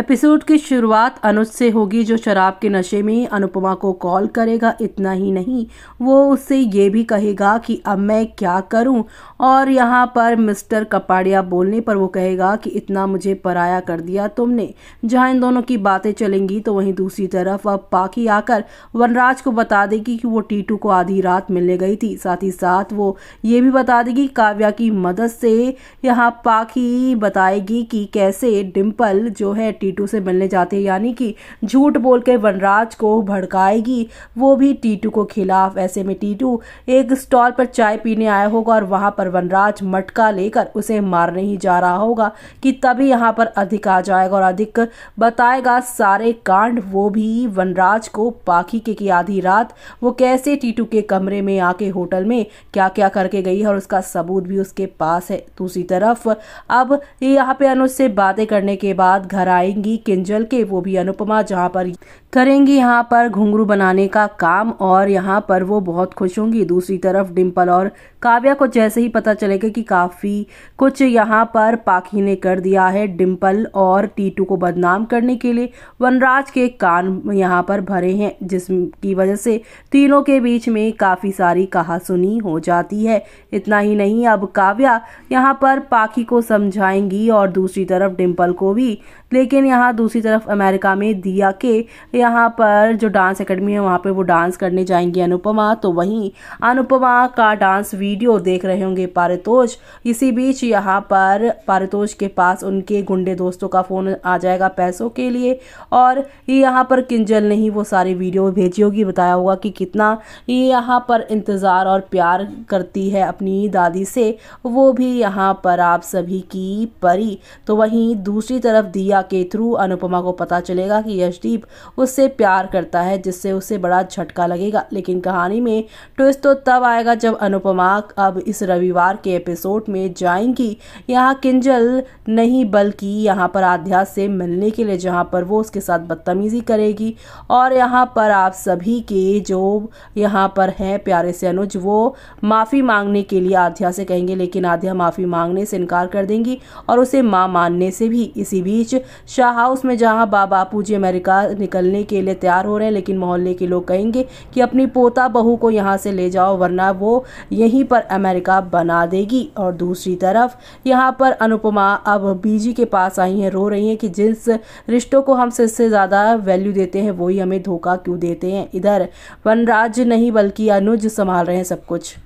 episode की शुरुआत अनुज से होगी जो शराब के नशे में अनुपमा को कॉल करेगा इतना ही नहीं वो उससे ये भी कहेगा कि अब मैं क्या करूं और यहाँ पर मिस्टर कपाड़िया बोलने पर वो कहेगा कि इतना मुझे पराया कर दिया तुमने जहाँ इन दोनों की बातें चलेंगी तो वहीं दूसरी तरफ अब पाखी आकर वनराज को बता देगी कि वो टीटू को आधी रात मिलने गई थी साथ ही साथ वो ये भी बता देगी काव्या की मदद से यहाँ पाखी बताएगी कि कैसे डिम्पल जो है टी टीटू से मिलने जाती है यानी कि झूठ बोल के वनराज को भड़काएगी वो भी टीटू को खिलाफ ऐसे में टीटू एक स्टॉल पर चाय पीने आया होगा और वहाँ पर वनराज मटका लेकर उसे मारने ही जा रहा होगा कि तभी यहाँ पर अधिक आ जाएगा और अधिक बताएगा सारे कांड वो भी वनराज को पाखी के की आधी रात वो कैसे टीटू के कमरे में आके होटल में क्या क्या करके गई है और उसका सबूत भी उसके पास है दूसरी तरफ अब यहाँ पे अनुज से बातें करने के बाद घर आएगी करेंगी किंजल के वो भी अनुपमा जहाँ पर करेंगी यहाँ पर घुंघरू बनाने का काम और यहाँ पर वो बहुत खुश होंगी दूसरी तरफ डिम्पल और काव्या को जैसे ही पता चलेगा कि काफ़ी कुछ यहाँ पर पाखी ने कर दिया है डिम्पल और टीटू को बदनाम करने के लिए वनराज के कान यहाँ पर भरे हैं जिसकी वजह से तीनों के बीच में काफ़ी सारी कहासुनी हो जाती है इतना ही नहीं अब काव्या यहाँ पर पाखी को समझाएंगी और दूसरी तरफ डिम्पल को भी लेकिन यहाँ दूसरी तरफ अमेरिका में दिया के यहाँ पर जो डांस अकेडमी है वहाँ पर वो डांस करने जाएंगी अनुपमा तो वहीं अनुपमा का डांस वीडियो देख रहे होंगे पारितोष इसी बीच यहाँ पर पारितोष के पास उनके गुंडे दोस्तों का फ़ोन आ जाएगा पैसों के लिए और यहाँ पर किंजल ने ही वो सारी वीडियो भेजी होगी बताया होगा कि कितना यहाँ पर इंतज़ार और प्यार करती है अपनी दादी से वो भी यहाँ पर आप सभी की परी तो वहीं दूसरी तरफ दिया के थ्रू अनुपमा को पता चलेगा कि यशदीप उससे प्यार करता है जिससे उसे बड़ा झटका लगेगा लेकिन कहानी में ट्विस्ट तो तब आएगा जब अनुपमा अब इस रविवार के एपिसोड में जाएंगी यहाँ किंजल नहीं बल्कि यहाँ पर आध्या से मिलने के लिए जहाँ पर वो उसके साथ बदतमीजी करेगी और यहाँ पर आप सभी के जो यहाँ पर हैं प्यारे से अनुज वो माफ़ी मांगने के लिए आध्या से कहेंगे लेकिन आध्या माफ़ी मांगने से इनकार कर देंगी और उसे माँ मानने से भी इसी बीच शाह हाउस में जहां बाबा पूजी अमेरिका निकलने के लिए तैयार हो रहे हैं लेकिन मोहल्ले के लोग कहेंगे कि अपनी पोता बहू को यहाँ से ले जाओ वरना वो यहीं पर अमेरिका बना देगी और दूसरी तरफ यहाँ पर अनुपमा अब बीजी के पास आई हैं रो रही हैं कि जिस रिश्तों को हम सबसे ज़्यादा वैल्यू देते हैं वही हमें धोखा क्यों देते हैं इधर वनराज नहीं बल्कि अनुज संभाल रहे हैं सब कुछ